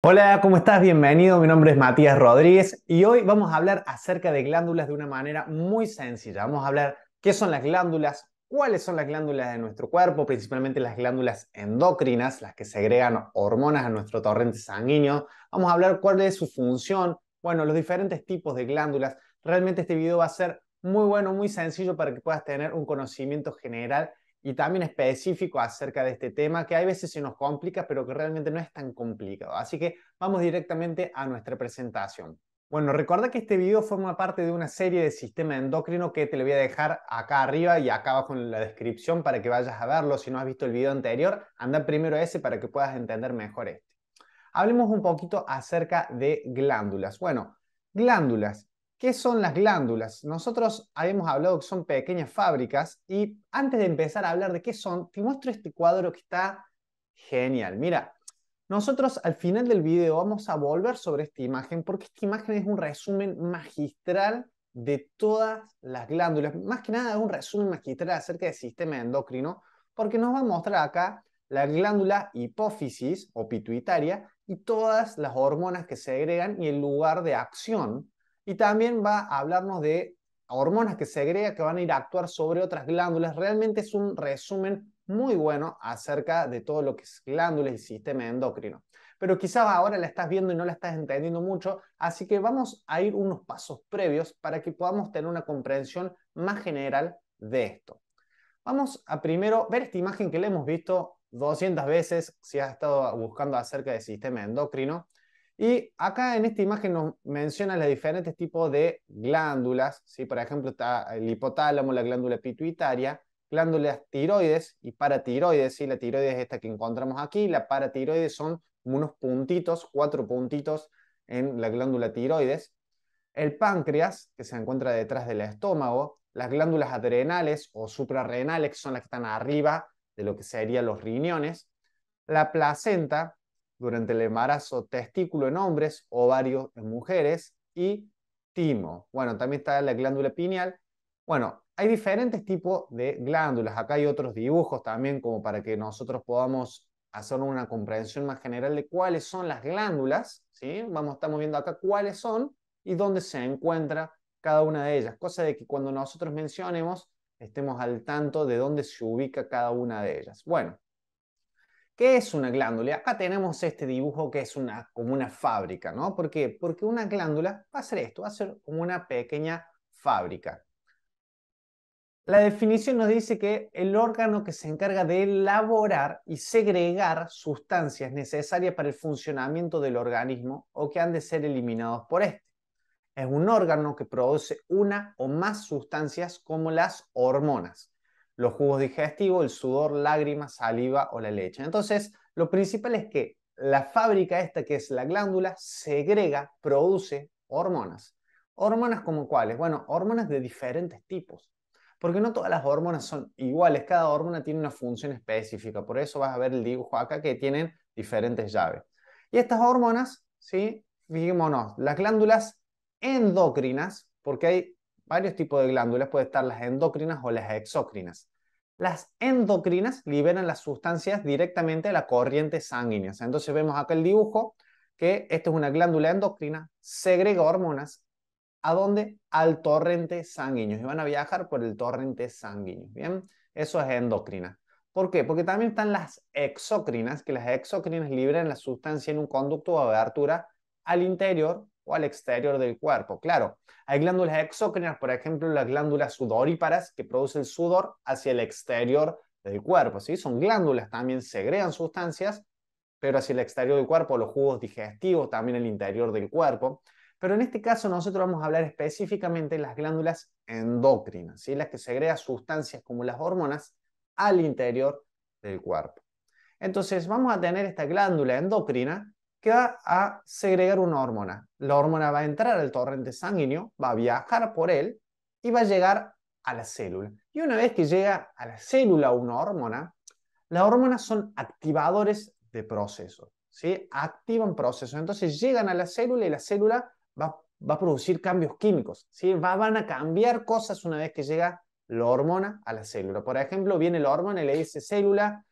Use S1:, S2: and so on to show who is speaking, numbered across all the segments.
S1: Hola, ¿cómo estás? Bienvenido, mi nombre es Matías Rodríguez y hoy vamos a hablar acerca de glándulas de una manera muy sencilla. Vamos a hablar qué son las glándulas, cuáles son las glándulas de nuestro cuerpo, principalmente las glándulas endocrinas, las que segregan hormonas a nuestro torrente sanguíneo. Vamos a hablar cuál es su función, bueno, los diferentes tipos de glándulas. Realmente este video va a ser muy bueno, muy sencillo para que puedas tener un conocimiento general y también específico acerca de este tema que a veces se nos complica, pero que realmente no es tan complicado. Así que vamos directamente a nuestra presentación. Bueno, recuerda que este video forma parte de una serie de sistema endocrino que te lo voy a dejar acá arriba y acá abajo en la descripción para que vayas a verlo. Si no has visto el video anterior, anda primero ese para que puedas entender mejor este. Hablemos un poquito acerca de glándulas. Bueno, glándulas. ¿Qué son las glándulas? Nosotros habíamos hablado que son pequeñas fábricas y antes de empezar a hablar de qué son, te muestro este cuadro que está genial. Mira, nosotros al final del video vamos a volver sobre esta imagen porque esta imagen es un resumen magistral de todas las glándulas. Más que nada es un resumen magistral acerca del sistema endocrino porque nos va a mostrar acá la glándula hipófisis o pituitaria y todas las hormonas que se agregan y el lugar de acción y también va a hablarnos de hormonas que segrega que van a ir a actuar sobre otras glándulas. Realmente es un resumen muy bueno acerca de todo lo que es glándulas y sistema endocrino. Pero quizás ahora la estás viendo y no la estás entendiendo mucho, así que vamos a ir unos pasos previos para que podamos tener una comprensión más general de esto. Vamos a primero ver esta imagen que le hemos visto 200 veces si has estado buscando acerca del sistema endocrino. Y acá en esta imagen nos menciona los diferentes tipos de glándulas, por ejemplo está el hipotálamo, la glándula pituitaria, glándulas tiroides y paratiroides, la tiroides es esta que encontramos aquí, la paratiroides son unos puntitos, cuatro puntitos en la glándula tiroides, el páncreas, que se encuentra detrás del estómago, las glándulas adrenales o suprarrenales, que son las que están arriba de lo que serían los riñones, la placenta, durante el embarazo, testículo en hombres, ovario en mujeres y timo. Bueno, también está la glándula pineal. Bueno, hay diferentes tipos de glándulas. Acá hay otros dibujos también como para que nosotros podamos hacer una comprensión más general de cuáles son las glándulas, ¿sí? Vamos, estamos viendo acá cuáles son y dónde se encuentra cada una de ellas, cosa de que cuando nosotros mencionemos estemos al tanto de dónde se ubica cada una de ellas. Bueno, ¿Qué es una glándula? Acá tenemos este dibujo que es como una fábrica, ¿no? ¿Por qué? Porque una glándula va a ser esto, va a ser como una pequeña fábrica. La definición nos dice que el órgano que se encarga de elaborar y segregar sustancias necesarias para el funcionamiento del organismo o que han de ser eliminados por este Es un órgano que produce una o más sustancias como las hormonas los jugos digestivos, el sudor, lágrimas, saliva o la leche. Entonces, lo principal es que la fábrica esta que es la glándula segrega, produce hormonas. Hormonas como cuáles? Bueno, hormonas de diferentes tipos. Porque no todas las hormonas son iguales, cada hormona tiene una función específica. Por eso vas a ver el dibujo acá que tienen diferentes llaves. Y estas hormonas, ¿sí? Fijémonos, las glándulas endocrinas, porque hay varios tipos de glándulas, puede estar las endocrinas o las exócrinas. Las endocrinas liberan las sustancias directamente a la corriente sanguínea. entonces vemos acá el dibujo que esta es una glándula endocrina, segrega hormonas, ¿a dónde? Al torrente sanguíneo. Y van a viajar por el torrente sanguíneo. Bien, eso es endocrina. ¿Por qué? Porque también están las exócrinas, que las exócrinas liberan la sustancia en un conducto o abertura al interior o al exterior del cuerpo. Claro, hay glándulas exócrinas, por ejemplo, las glándulas sudoríparas que producen sudor hacia el exterior del cuerpo. ¿sí? Son glándulas, también segregan sustancias, pero hacia el exterior del cuerpo, los jugos digestivos, también el interior del cuerpo. Pero en este caso nosotros vamos a hablar específicamente de las glándulas endócrinas, ¿sí? las que segregan sustancias como las hormonas al interior del cuerpo. Entonces vamos a tener esta glándula endocrina que va a segregar una hormona. La hormona va a entrar al torrente sanguíneo, va a viajar por él y va a llegar a la célula. Y una vez que llega a la célula una hormona, las hormonas son activadores de procesos, ¿sí? activan procesos. Entonces llegan a la célula y la célula va, a producir cambios químicos. ¿sí? van a cambiar cosas una vez que llega la hormona a la célula. Por ejemplo, viene la hormona y le dice, célula,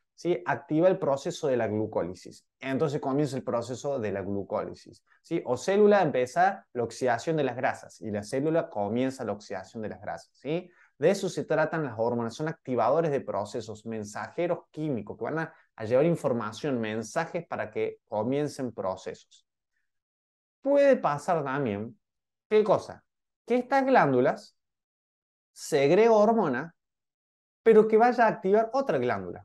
S1: activa el proceso de la glucólisis. Entonces comienza el proceso de la glucólisis. O célula empieza la oxidación de las grasas y la célula comienza la oxidación de las grasas. ¿sí? De eso se tratan las hormonas, son activadores de procesos, mensajeros químicos que van a, llevar información, mensajes para que comiencen procesos. Puede pasar también, ¿qué cosa? Que estas glándulas segregan hormonas, pero que vaya a activar otra glándula.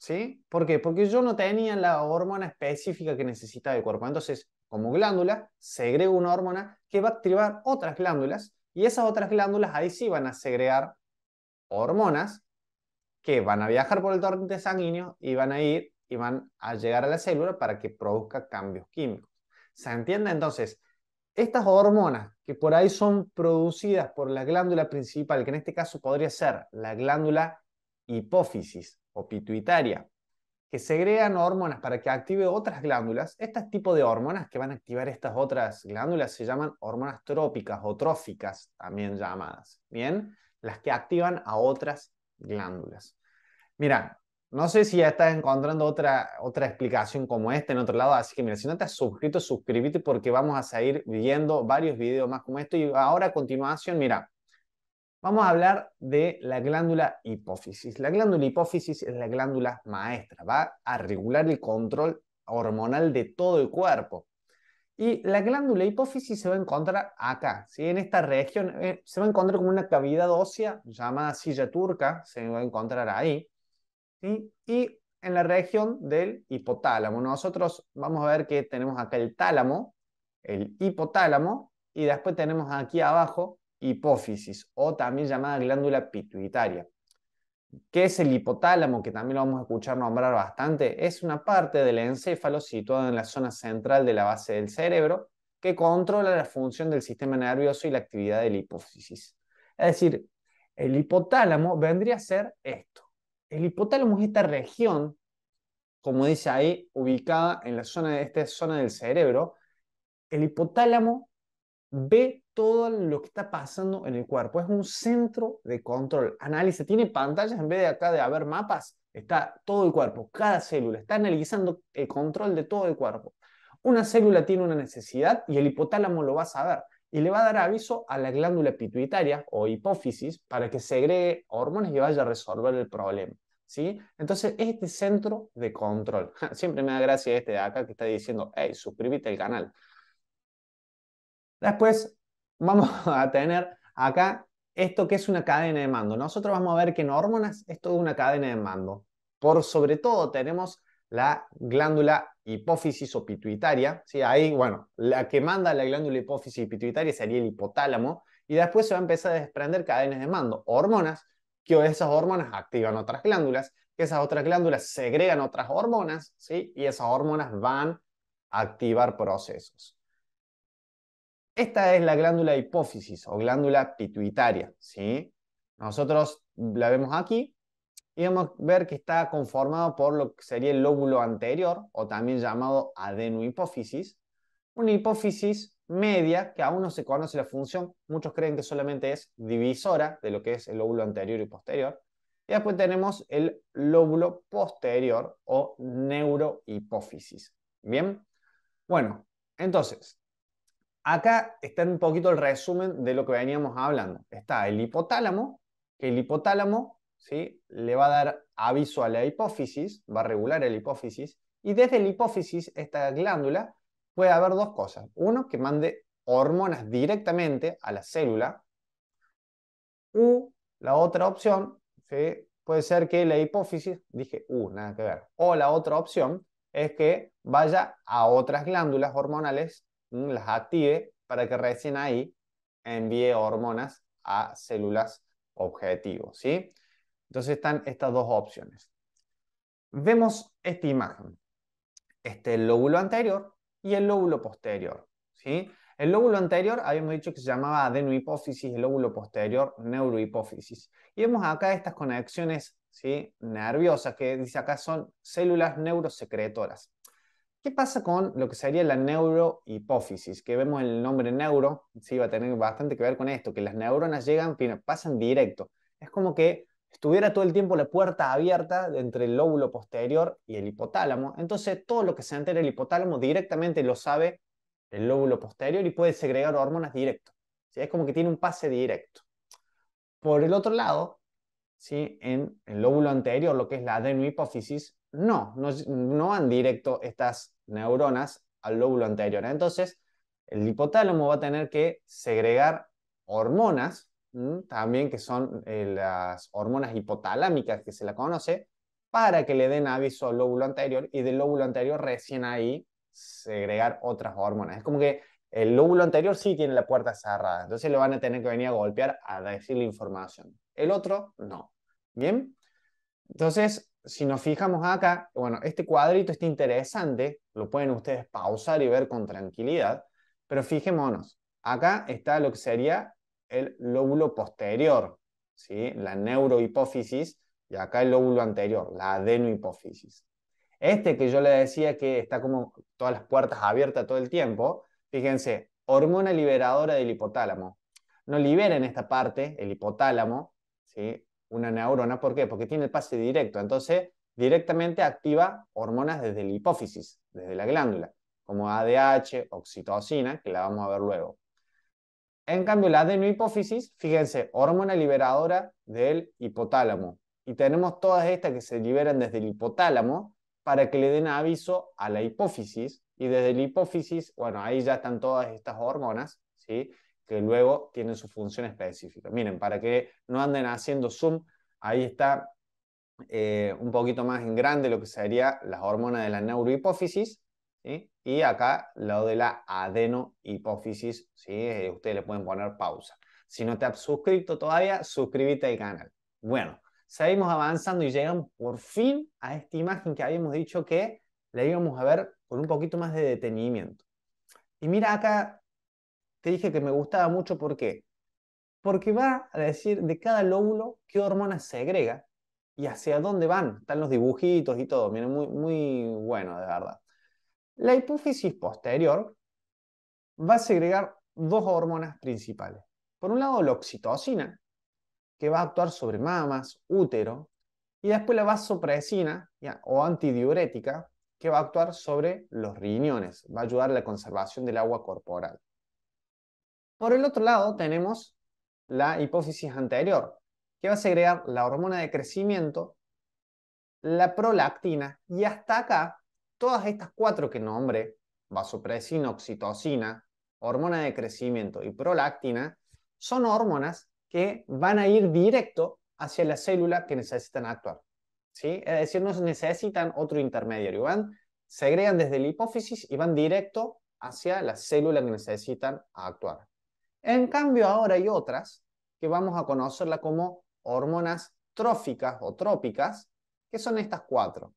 S1: ¿sí? ¿Por qué? Porque yo no tenía la hormona específica que necesitaba el cuerpo. Entonces, como glándula, segrego una hormona que va a activar otras glándulas y esas otras glándulas ahí sí van a segregar hormonas que van a viajar por el torrente sanguíneo y van a ir y van a llegar a la célula para que produzca cambios químicos. ¿Se entiende? Entonces, estas hormonas que por ahí son producidas por la glándula principal, que en este caso podría ser la glándula hipófisis, pituitaria, que segregan hormonas para que active otras glándulas, este tipo de hormonas que van a activar estas otras glándulas se llaman hormonas trópicas o tróficas, también llamadas, ¿bien? Las que activan a otras glándulas. Mira, no sé si ya estás encontrando otra, otra explicación como esta en otro lado, así que mira, si no te has suscrito, suscríbete porque vamos a seguir viendo varios videos más como esto y ahora a continuación, mira, Vamos a hablar de la glándula hipófisis. La glándula hipófisis es la glándula maestra, va a regular el control hormonal de todo el cuerpo. Y la glándula hipófisis se va a encontrar acá, ¿sí? en esta región, eh, se va a encontrar como una cavidad ósea llamada silla turca, se va a encontrar ahí, y en la región del hipotálamo. Nosotros vamos a ver que tenemos acá el tálamo, el hipotálamo, y después tenemos aquí abajo hipófisis o también llamada glándula pituitaria. que es el hipotálamo? Que también lo vamos a escuchar nombrar bastante. Es una parte del encéfalo situada en la zona central de la base del cerebro que controla la función del sistema nervioso y la actividad de la hipófisis. Es decir, el hipotálamo vendría a ser esto. El hipotálamo es esta región, como dice ahí, ubicada en la zona de esta zona del cerebro. El hipotálamo ve todo lo que está pasando en el cuerpo. Es un centro de control. Analiza, tiene pantallas en vez de acá de haber mapas. Está todo el cuerpo, cada célula. Está analizando el control de todo el cuerpo. Una célula tiene una necesidad y el hipotálamo lo va a saber y le va a dar aviso a la glándula pituitaria o hipófisis para que segregue hormonas y vaya a resolver el problema. ¿Sí? Entonces, este centro de control. Siempre me da gracia este de acá que está diciendo, hey, suscríbete al canal. Después vamos a tener acá esto que es una cadena de mando. Nosotros vamos a ver que en hormonas es toda una cadena de mando. Por sobre todo tenemos la glándula hipófisis o pituitaria. ¿sí? Ahí, bueno, la que manda la glándula hipófisis y pituitaria sería el hipotálamo. Y después se va a empezar a desprender cadenas de mando, hormonas, que esas hormonas activan otras glándulas, que esas otras glándulas segregan otras hormonas, ¿sí? y esas hormonas van a activar procesos. Esta es la glándula hipófisis o glándula pituitaria, ¿sí? Nosotros la vemos aquí y vamos a ver que está conformado por lo que sería el lóbulo anterior o también llamado adenohipófisis, una hipófisis media que aún no se conoce la función, muchos creen que solamente es divisora de lo que es el lóbulo anterior y posterior. Y después tenemos el lóbulo posterior o neurohipófisis. Bien, bueno, entonces, Acá está un poquito el resumen de lo que veníamos hablando. Está el hipotálamo, que el hipotálamo ¿sí? le va a dar aviso a la hipófisis, va a regular la hipófisis, y desde la hipófisis, esta glándula, puede haber dos cosas. Uno, que mande hormonas directamente a la célula, u la otra opción, puede ser que la hipófisis, dije, uh, nada que ver, o la otra opción es que vaya a otras glándulas hormonales las active para que recién ahí envíe hormonas a células objetivos. ¿sí? Entonces están estas dos opciones. Vemos esta imagen. Este el lóbulo anterior y el lóbulo posterior. ¿sí? El lóbulo anterior habíamos dicho que se llamaba adenohipófisis, el lóbulo posterior neurohipófisis. Y vemos acá estas conexiones ¿sí? nerviosas que dice acá son células neurosecretoras. ¿Qué pasa con lo que sería la neurohipófisis? Que vemos el nombre neuro, sí, va a tener bastante que ver con esto, que las neuronas llegan, pasan directo. Es como que estuviera todo el tiempo la puerta abierta entre el lóbulo posterior y el hipotálamo. Entonces, todo lo que se entera el hipotálamo directamente lo sabe el lóbulo posterior y puede segregar hormonas directo. Es como que tiene un pase directo. Por el otro lado, ¿sí? en el lóbulo anterior, lo que es la adenohipófisis, no, no, van directo estas neuronas al lóbulo anterior. Entonces, el hipotálamo va a tener que segregar hormonas, también que son eh, las hormonas hipotalámicas que se la conoce, para que le den aviso al lóbulo anterior y del lóbulo anterior recién ahí segregar otras hormonas. Es como que el lóbulo anterior sí tiene la puerta cerrada, entonces le van a tener que venir a golpear a decirle información. El otro no. Bien. Entonces, si nos fijamos acá, bueno, este cuadrito está interesante, lo pueden ustedes pausar y ver con tranquilidad, pero fijémonos, acá está lo que sería el lóbulo posterior, ¿sí? la neurohipófisis, y acá el lóbulo anterior, la adenohipófisis. Este que yo le decía que está como todas las puertas abiertas todo el tiempo, fíjense, hormona liberadora del hipotálamo. No libera en esta parte el hipotálamo, ¿sí? una neurona. ¿Por qué? Porque tiene el pase directo. Entonces, directamente activa hormonas desde la hipófisis, desde la glándula, como ADH, oxitocina, que la vamos a ver luego. En cambio, la adenohipófisis, fíjense, hormona liberadora del hipotálamo. Y tenemos todas estas que se liberan desde el hipotálamo para que le den aviso a la hipófisis. Y desde la hipófisis, bueno, ahí ya están todas estas hormonas, ¿sí? que luego tienen su función específica. Miren, para que no anden haciendo zoom, ahí está eh, un poquito más en grande lo que sería las hormonas de la neurohipófisis, y acá lo de la adenohipófisis, ¿sí? Eh, ustedes le pueden poner pausa. Si no te has suscrito todavía, suscríbete al canal. Bueno, seguimos avanzando y llegan por fin a esta imagen que habíamos dicho que la íbamos a ver con un poquito más de detenimiento. Y mira acá te dije que me gustaba mucho, ¿por qué? Porque va a decir de cada lóbulo qué hormona segrega y hacia dónde van. Están los dibujitos y todo. Miren, muy, muy bueno, de verdad. La hipófisis posterior va a segregar dos hormonas principales. Por un lado, la oxitocina, que va a actuar sobre mamas, útero, y después la vasopresina o antidiurética, que va a actuar sobre los riñones, va a ayudar a la conservación del agua corporal. Por el otro lado tenemos la hipófisis anterior, que va a segregar la hormona de crecimiento, la prolactina y hasta acá todas estas cuatro que nombré, vasopresina, oxitocina, hormona de crecimiento y prolactina, son hormonas que van a ir directo hacia la célula que necesitan actuar. ¿sí? Es decir, no necesitan otro intermediario, van, segregan desde la hipófisis y van directo hacia la célula que necesitan actuar. En cambio, ahora hay otras que vamos a conocerla como hormonas tróficas o trópicas, que son estas cuatro.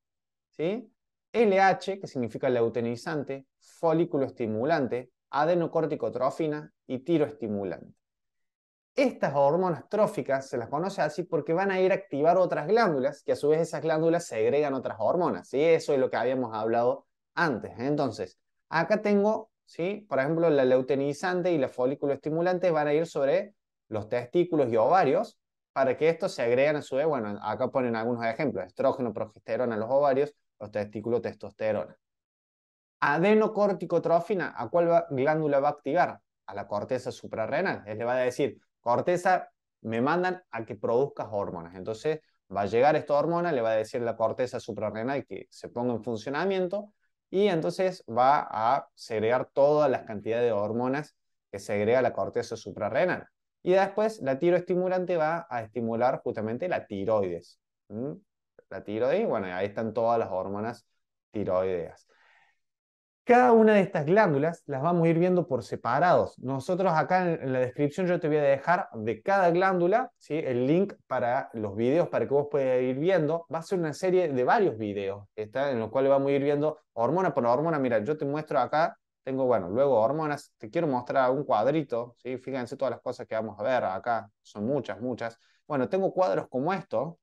S1: ¿sí? LH, que significa leutenizante, folículo estimulante, adenocorticotrofina y tiroestimulante. Estas hormonas tróficas se las conoce así porque van a ir a activar otras glándulas, que a su vez esas glándulas segregan otras hormonas. Eso es lo que habíamos hablado antes. Entonces, acá tengo por ejemplo, la leutenizante y la folículo estimulante van a ir sobre los testículos y ovarios para que estos se agreguen a su vez, bueno, acá ponen algunos ejemplos, estrógeno, progesterona, los ovarios, los testículos, testosterona. Adenocorticotrofina, ¿a cuál glándula va a activar? A la corteza suprarrenal. Él le va a decir, corteza, me mandan a que produzcas hormonas. Entonces, va a llegar esta hormona, le va a decir la corteza suprarrenal que se ponga en funcionamiento, y entonces va a segregar todas las cantidades de hormonas que segrega la corteza suprarrenal. Y después la tiroestimulante va a estimular justamente la tiroides. La tiroides, bueno, ahí están todas las hormonas tiroideas. Cada una de estas glándulas las vamos a ir viendo por separados. Nosotros acá en la descripción yo te voy a dejar de cada glándula ¿sí? el link para los videos para que vos puedas ir viendo. Va a ser una serie de varios videos ¿está? en los cuales vamos a ir viendo hormona por hormona. Mira, yo te muestro acá, tengo, bueno, luego hormonas. Te quiero mostrar un cuadrito. ¿sí? Fíjense todas las cosas que vamos a ver acá. Son muchas, muchas. Bueno, tengo cuadros como esto.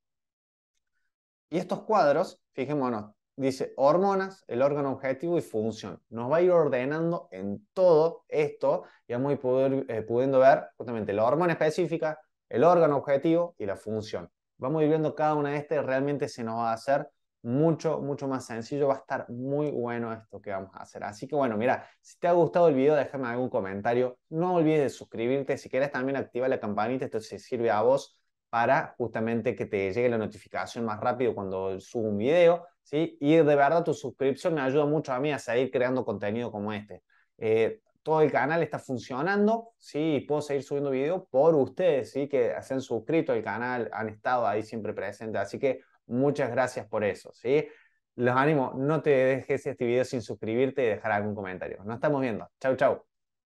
S1: Y estos cuadros, fijémonos, dice hormonas, el órgano objetivo y función. Nos va a ir ordenando en todo esto y vamos a ir poder, eh, pudiendo ver justamente la hormona específica, el órgano objetivo y la función. Vamos a ir viendo cada una de estas y realmente se nos va a hacer mucho, mucho más sencillo. Va a estar muy bueno esto que vamos a hacer. Así que bueno, mira, si te ha gustado el video, déjame algún comentario. No olvides suscribirte. Si quieres también activa la campanita, esto se sirve a vos para justamente que te llegue la notificación más rápido cuando subo un video, ¿sí? Y de verdad tu suscripción me ayuda mucho a mí a seguir creando contenido como este. Eh, todo el canal está funcionando, ¿sí? Y puedo seguir subiendo videos por ustedes, ¿sí? Que se han suscrito al canal, han estado ahí siempre presentes. Así que muchas gracias por eso, ¿sí? Los animo, no te dejes este video sin suscribirte y dejar algún comentario. Nos estamos viendo. Chau, chau.